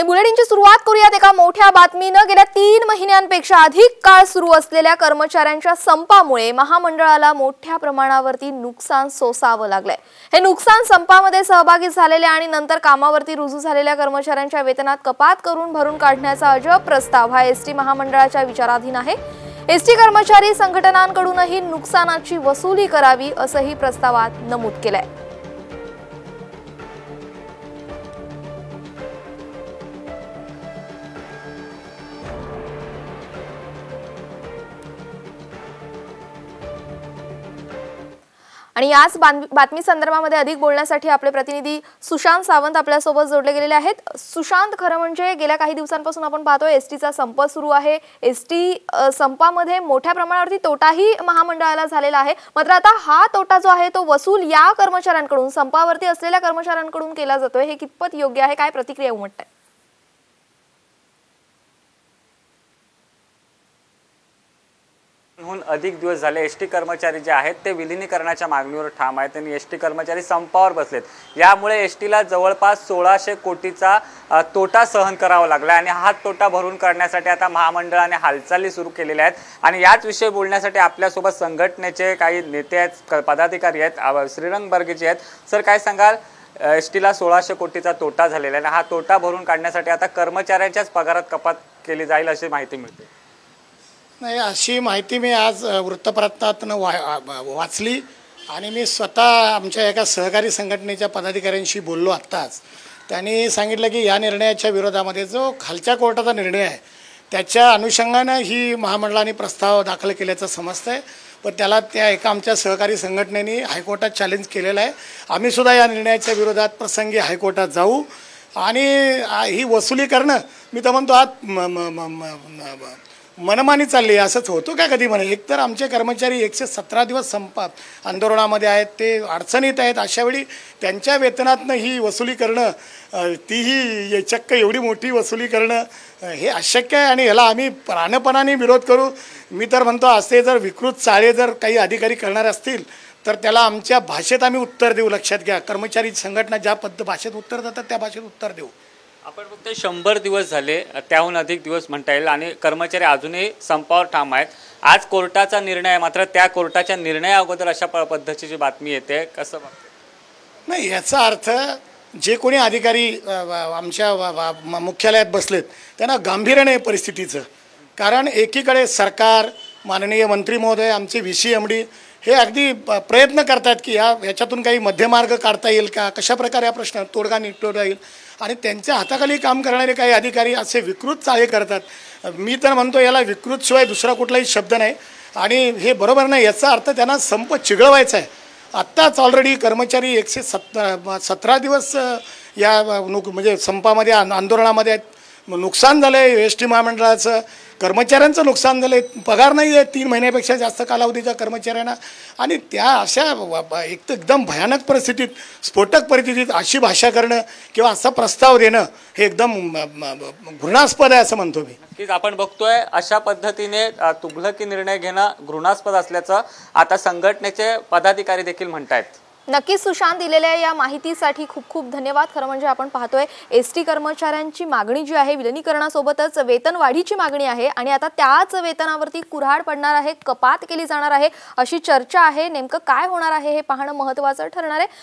आणि बुलेटिनची सुरुवात करूयात एका मोठ्या बातमीनं गेल्या तीन महिन्यांपेक्षा अधिक काळ सुरू असलेल्या कर्मचाऱ्यांच्या संपामुळे महामंडळाला मोठ्या प्रमाणावरती नुकसान सोसावं लागलंय हे नुकसान संपामध्ये सहभागी झालेले आणि नंतर कामावरती रुजू झालेल्या कर्मचाऱ्यांच्या वेतनात कपात करून भरून काढण्याचा अजब प्रस्ताव हा एसटी महामंडळाच्या विचाराधीन आहे एसटी कर्मचारी संघटनांकडूनही नुकसानाची वसुली करावी असंही प्रस्तावात नमूद केलंय आणि याच बातमी संदर्भामध्ये अधिक बोलण्यासाठी आपले प्रतिनिधी सुशांत सावंत आपल्यासोबत जोडले गेलेले आहेत सुशांत खरं म्हणजे गेल्या काही दिवसांपासून आपण पाहतोय एस टीचा संप सुरू आहे एस टी संपामध्ये मोठ्या प्रमाणावरती तोटाही महामंडळाला झालेला आहे मात्र आता हा तोटा जो आहे तो वसूल या कर्मचाऱ्यांकडून संपावरती असलेल्या कर्मचाऱ्यांकडून केला जातोय हे कितपत योग्य आहे काय प्रतिक्रिया उमटत आहे हून अधिक दिवस झाले एस टी कर्मचारी जे आहेत ते विलिनीकरणाच्या मागणीवर ठाम आहेत आणि एस टी कर्मचारी संपावर बसलेत यामुळे एस टीला जवळपास सोळाशे कोटीचा तोटा सहन करावा लागला आणि हा तोटा भरून काढण्यासाठी आता महामंडळाने हालचाली सुरू केलेल्या आहेत आणि याच विषयी बोलण्यासाठी आपल्यासोबत संघटनेचे काही नेते आहेत पदाधिकारी आहेत श्रीरंग बर्गेचे आहेत सर काय सांगाल एस टीला सोळाशे कोटीचा तोटा झालेला आहे आणि हा तोटा भरून काढण्यासाठी आता कर्मचाऱ्यांच्याच पगारात कपात केली जाईल अशी माहिती मिळते नाही अशी माहिती मी आज वृत्तपत्रातनं वा वाचली आणि मी स्वतः आमच्या एका सहकारी संघटनेच्या पदाधिकाऱ्यांशी बोललो आत्ताच त्यांनी सांगितलं की या निर्णयाच्या विरोधामध्ये जो खालच्या कोर्टाचा निर्णय आहे त्याच्या अनुषंगानं ही महामंडळाने प्रस्ताव दाखल केल्याचं समजतं आहे पण त्याला त्या एका आमच्या सहकारी संघटनेने हायकोर्टात चॅलेंज केलेलं आहे आम्हीसुद्धा या निर्णयाच्या विरोधात प्रसंगी हायकोर्टात जाऊ आणि ही वसुली करणं मी तर म्हणतो आज मनमानी चालली असंच होतो का कधी म्हणे एकतर आमचे कर्मचारी एकशे सतरा दिवस संपात आंदोलनामध्ये आहेत ते अडचणीत आहेत अशावेळी त्यांच्या वेतनातनं ही वसुली करणं तीही चक्क एवढी मोठी वसुली करणं हे अशक्य आहे आणि ह्याला आम्ही प्राणपणाने विरोध करू मी तर म्हणतो असे जर विकृत चाळे जर काही अधिकारी करणार असतील तर त्याला आमच्या भाषेत आम्ही उत्तर देऊ लक्षात घ्या कर्मचारी संघटना ज्या पद्धत भाषेत उत्तर देतात त्या भाषेत उत्तर देऊ आपण फक्त शंभर दिवस झाले त्याहून अधिक दिवस म्हणता येईल आणि कर्मचारी अजूनही संपावर ठाम आहेत आज कोर्टाचा निर्णय मात्र त्या कोर्टाच्या निर्णया अगोदर अशा प पद्धतीची बातमी येते कसं नाही याचा अर्थ जे कोणी अधिकारी आमच्या मुख्यालयात बसलेत त्यांना गांभीर्याने परिस्थितीचं कारण एकीकडे सरकार माननीय मंत्री महोदय आमचे व्ही सी एम डी हे अगदी प्रयत्न करतात की या ह्याच्यातून काही मध्यमार्ग काढता येईल का कशा प्रकारे या प्रश्न तोडगा तोडता येईल आणि त्यांच्या हाताखाली काम करणारे काही अधिकारी असे विकृत चाळे करतात मी तर म्हणतो याला विकृतशिवाय दुसरा कुठलाही शब्द नाही आणि हे बरोबर नाही याचा अर्थ त्यांना संप चिघळवायचा आहे आत्ताच ऑलरेडी कर्मचारी एकशे सत सतरा दिवस या नुक म्हणजे संपामध्ये आंदोलनामध्ये आहेत नुकसान झालं आहे एस टी महामंडळाचं कर्मचाऱ्यांचं नुकसान झालं आहे पगार नाही आहे तीन महिन्यापेक्षा जास्त कालावधीच्या कर्मचाऱ्यांना आणि त्या अशा एक तर एकदम भयानक परिस्थितीत स्फोटक परिस्थितीत अशी भाषा करणं किंवा असा प्रस्ताव देणं हे एकदम घृणास्पद आहे असं म्हणतो मी नक्कीच आपण बघतोय अशा पद्धतीने तुघलकी निर्णय घेणं घृणास्पद असल्याचं आता संघटनेचे पदाधिकारी देखील म्हणत आहेत नक्कीच सुशांत दिलेल्या या माहितीसाठी खूप खूप धन्यवाद खरं म्हणजे आपण पाहतोय एस टी कर्मचाऱ्यांची मागणी जी आहे विलनीकरणासोबतच वेतनवाढीची मागणी आहे आणि आता त्याच वेतनावरती कुऱ्हाड पडणार आहे कपात केली जाणार आहे अशी चर्चा आहे नेमकं काय होणार आहे हे पाहणं महत्त्वाचं ठरणार आहे